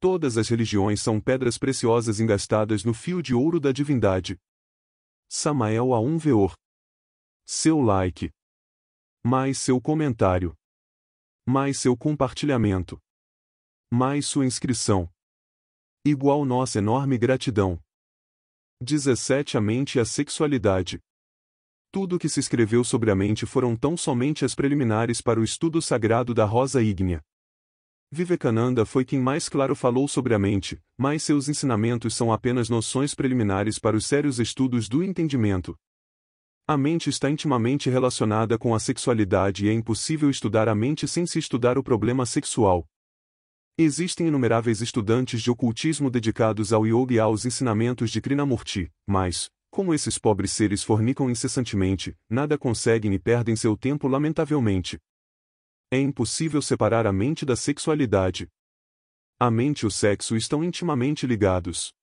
Todas as religiões são pedras preciosas engastadas no fio de ouro da divindade. Samael a um veor. Seu like. Mais seu comentário. Mais seu compartilhamento. Mais sua inscrição. Igual nossa enorme gratidão. 17 A mente e a sexualidade. Tudo o que se escreveu sobre a mente foram tão somente as preliminares para o estudo sagrado da rosa ígnea. Vivekananda foi quem mais claro falou sobre a mente, mas seus ensinamentos são apenas noções preliminares para os sérios estudos do entendimento. A mente está intimamente relacionada com a sexualidade e é impossível estudar a mente sem se estudar o problema sexual. Existem inumeráveis estudantes de ocultismo dedicados ao yoga e aos ensinamentos de Krishnamurti, mas, como esses pobres seres fornicam incessantemente, nada conseguem e perdem seu tempo lamentavelmente. É impossível separar a mente da sexualidade. A mente e o sexo estão intimamente ligados.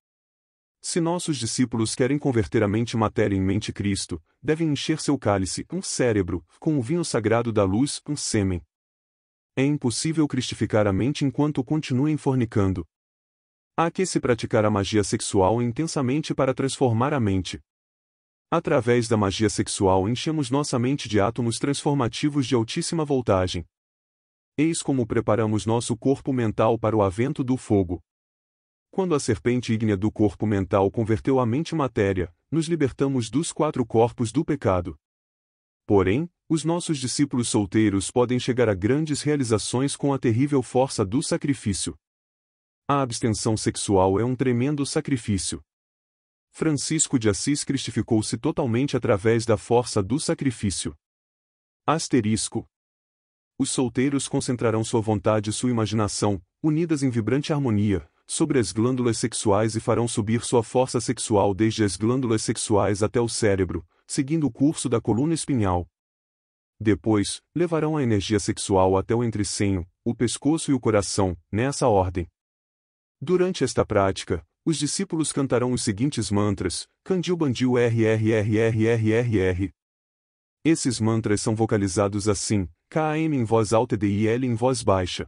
Se nossos discípulos querem converter a mente matéria em mente Cristo, devem encher seu cálice, um cérebro, com o vinho sagrado da luz, um sêmen. É impossível cristificar a mente enquanto continuem fornicando. Há que se praticar a magia sexual intensamente para transformar a mente. Através da magia sexual enchemos nossa mente de átomos transformativos de altíssima voltagem. Eis como preparamos nosso corpo mental para o avento do fogo. Quando a serpente ígnea do corpo mental converteu a mente matéria, nos libertamos dos quatro corpos do pecado. Porém, os nossos discípulos solteiros podem chegar a grandes realizações com a terrível força do sacrifício. A abstenção sexual é um tremendo sacrifício. Francisco de Assis cristificou-se totalmente através da força do sacrifício. Asterisco. Os solteiros concentrarão sua vontade e sua imaginação, unidas em vibrante harmonia, sobre as glândulas sexuais e farão subir sua força sexual desde as glândulas sexuais até o cérebro, seguindo o curso da coluna espinhal. Depois, levarão a energia sexual até o entrecenho, o pescoço e o coração, nessa ordem. Durante esta prática, os discípulos cantarão os seguintes mantras: Kandil Bandil RRRRRRR. Esses mantras são vocalizados assim, KM em voz alta e DIL em voz baixa.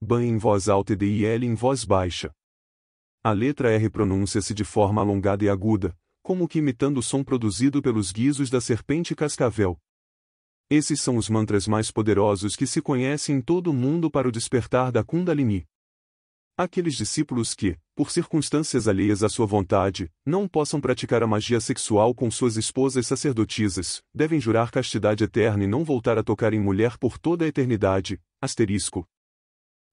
BAN em voz alta e DIL em voz baixa. A letra R pronuncia-se de forma alongada e aguda, como que imitando o som produzido pelos guizos da serpente cascavel. Esses são os mantras mais poderosos que se conhecem em todo o mundo para o despertar da Kundalini. Aqueles discípulos que, por circunstâncias alheias à sua vontade, não possam praticar a magia sexual com suas esposas sacerdotisas, devem jurar castidade eterna e não voltar a tocar em mulher por toda a eternidade. Asterisco.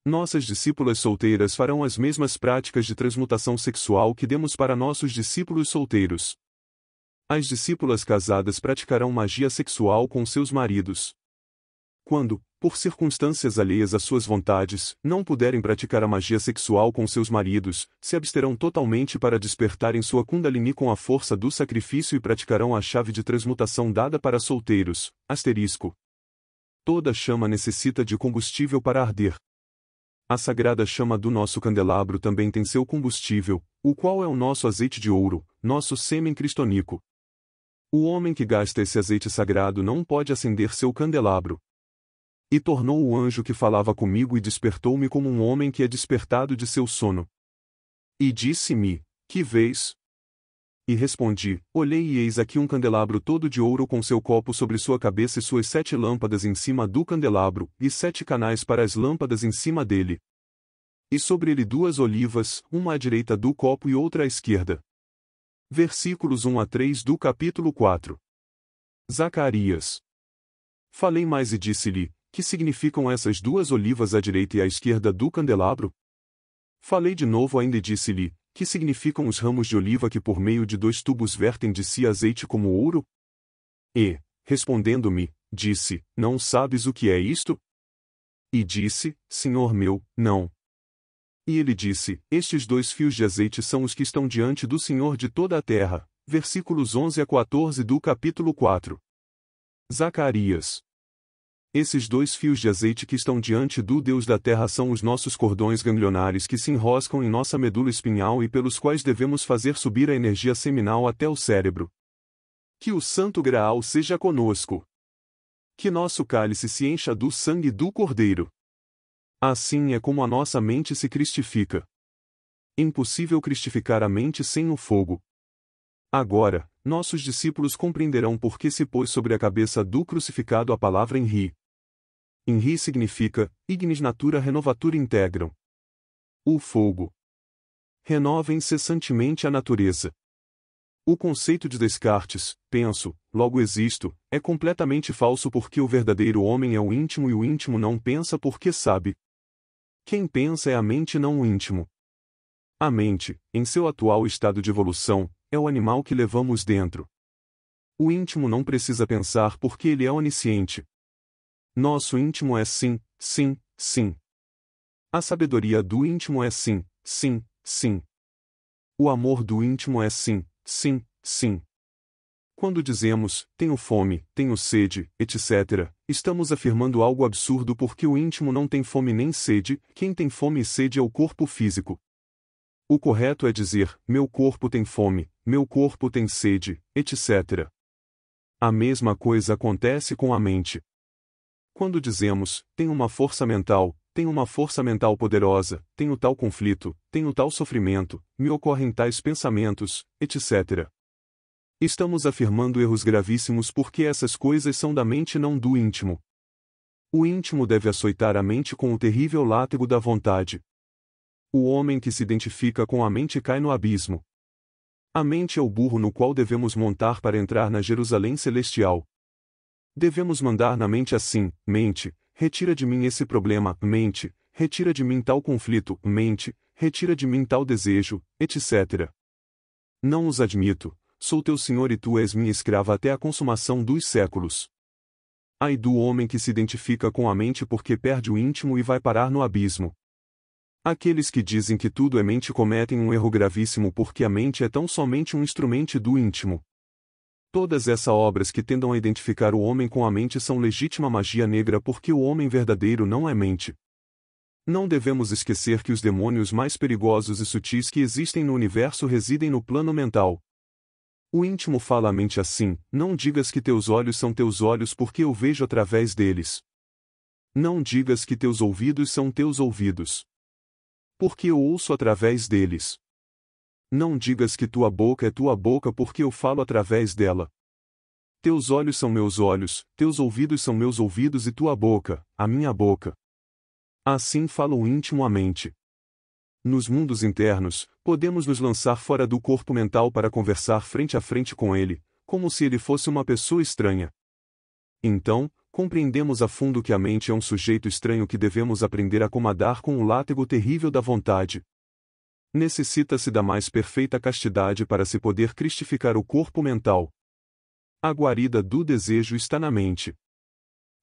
Nossas discípulas solteiras farão as mesmas práticas de transmutação sexual que demos para nossos discípulos solteiros. As discípulas casadas praticarão magia sexual com seus maridos quando, por circunstâncias alheias às suas vontades, não puderem praticar a magia sexual com seus maridos, se absterão totalmente para despertarem sua Kundalini com a força do sacrifício e praticarão a chave de transmutação dada para solteiros. Asterisco. Toda chama necessita de combustível para arder. A sagrada chama do nosso candelabro também tem seu combustível, o qual é o nosso azeite de ouro, nosso sêmen cristonico. O homem que gasta esse azeite sagrado não pode acender seu candelabro. E tornou o anjo que falava comigo e despertou-me como um homem que é despertado de seu sono. E disse-me: Que vês? E respondi: Olhei e eis aqui um candelabro todo de ouro com seu copo sobre sua cabeça e suas sete lâmpadas em cima do candelabro, e sete canais para as lâmpadas em cima dele. E sobre ele duas olivas, uma à direita do copo e outra à esquerda. Versículos 1 a 3 do capítulo 4. Zacarias. Falei mais e disse-lhe: que significam essas duas olivas à direita e à esquerda do candelabro? Falei de novo ainda e disse-lhe: Que significam os ramos de oliva que por meio de dois tubos vertem de si azeite como ouro? E, respondendo-me, disse: Não sabes o que é isto? E disse: Senhor meu, não. E ele disse: Estes dois fios de azeite são os que estão diante do Senhor de toda a terra. Versículos 11 a 14 do capítulo 4. Zacarias esses dois fios de azeite que estão diante do Deus da terra são os nossos cordões ganglionares que se enroscam em nossa medula espinhal e pelos quais devemos fazer subir a energia seminal até o cérebro. Que o Santo Graal seja conosco. Que nosso cálice se encha do sangue do Cordeiro. Assim é como a nossa mente se cristifica. Impossível cristificar a mente sem o fogo. Agora, nossos discípulos compreenderão por que se pôs sobre a cabeça do crucificado a palavra em ri. Inri significa Ignis Natura renovatur Integram. O fogo renova incessantemente a natureza. O conceito de Descartes, penso, logo existo, é completamente falso porque o verdadeiro homem é o íntimo e o íntimo não pensa porque sabe. Quem pensa é a mente, não o íntimo. A mente, em seu atual estado de evolução, é o animal que levamos dentro. O íntimo não precisa pensar porque ele é onisciente, nosso íntimo é sim, sim, sim. A sabedoria do íntimo é sim, sim, sim. O amor do íntimo é sim, sim, sim. Quando dizemos, tenho fome, tenho sede, etc., estamos afirmando algo absurdo porque o íntimo não tem fome nem sede, quem tem fome e sede é o corpo físico. O correto é dizer, meu corpo tem fome, meu corpo tem sede, etc. A mesma coisa acontece com a mente. Quando dizemos, tem uma força mental, tem uma força mental poderosa, tem o tal conflito, tem o tal sofrimento, me ocorrem tais pensamentos, etc. Estamos afirmando erros gravíssimos porque essas coisas são da mente e não do íntimo. O íntimo deve açoitar a mente com o terrível látego da vontade. O homem que se identifica com a mente cai no abismo. A mente é o burro no qual devemos montar para entrar na Jerusalém Celestial, Devemos mandar na mente assim: mente, retira de mim esse problema, mente, retira de mim tal conflito, mente, retira de mim tal desejo, etc. Não os admito, sou teu senhor e tu és minha escrava até a consumação dos séculos. Ai do homem que se identifica com a mente porque perde o íntimo e vai parar no abismo. Aqueles que dizem que tudo é mente cometem um erro gravíssimo porque a mente é tão somente um instrumento do íntimo. Todas essas obras que tendam a identificar o homem com a mente são legítima magia negra porque o homem verdadeiro não é mente. Não devemos esquecer que os demônios mais perigosos e sutis que existem no universo residem no plano mental. O íntimo fala à mente assim: Não digas que teus olhos são teus olhos porque eu vejo através deles. Não digas que teus ouvidos são teus ouvidos. Porque eu ouço através deles. Não digas que tua boca é tua boca porque eu falo através dela. Teus olhos são meus olhos, teus ouvidos são meus ouvidos e tua boca, a minha boca. Assim falo intimamente. Nos mundos internos, podemos nos lançar fora do corpo mental para conversar frente a frente com ele, como se ele fosse uma pessoa estranha. Então, compreendemos a fundo que a mente é um sujeito estranho que devemos aprender a acomodar com o látego terrível da vontade necessita-se da mais perfeita castidade para se poder cristificar o corpo mental. A guarida do desejo está na mente.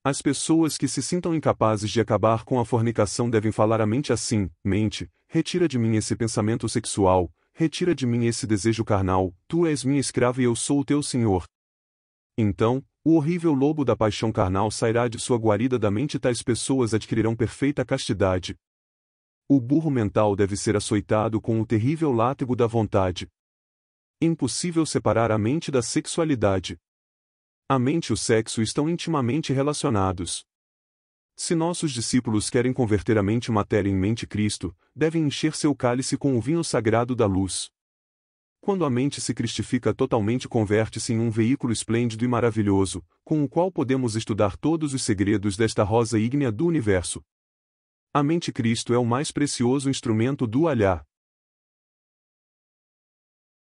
As pessoas que se sintam incapazes de acabar com a fornicação devem falar à mente assim: mente, retira de mim esse pensamento sexual, retira de mim esse desejo carnal, tu és minha escrava e eu sou o teu senhor. Então, o horrível lobo da paixão carnal sairá de sua guarida da mente e tais pessoas adquirirão perfeita castidade, o burro mental deve ser açoitado com o terrível látego da vontade. Impossível separar a mente da sexualidade. A mente e o sexo estão intimamente relacionados. Se nossos discípulos querem converter a mente matéria em mente Cristo, devem encher seu cálice com o vinho sagrado da luz. Quando a mente se cristifica totalmente, converte-se em um veículo esplêndido e maravilhoso, com o qual podemos estudar todos os segredos desta rosa ígnea do universo. A mente Cristo é o mais precioso instrumento do alhar.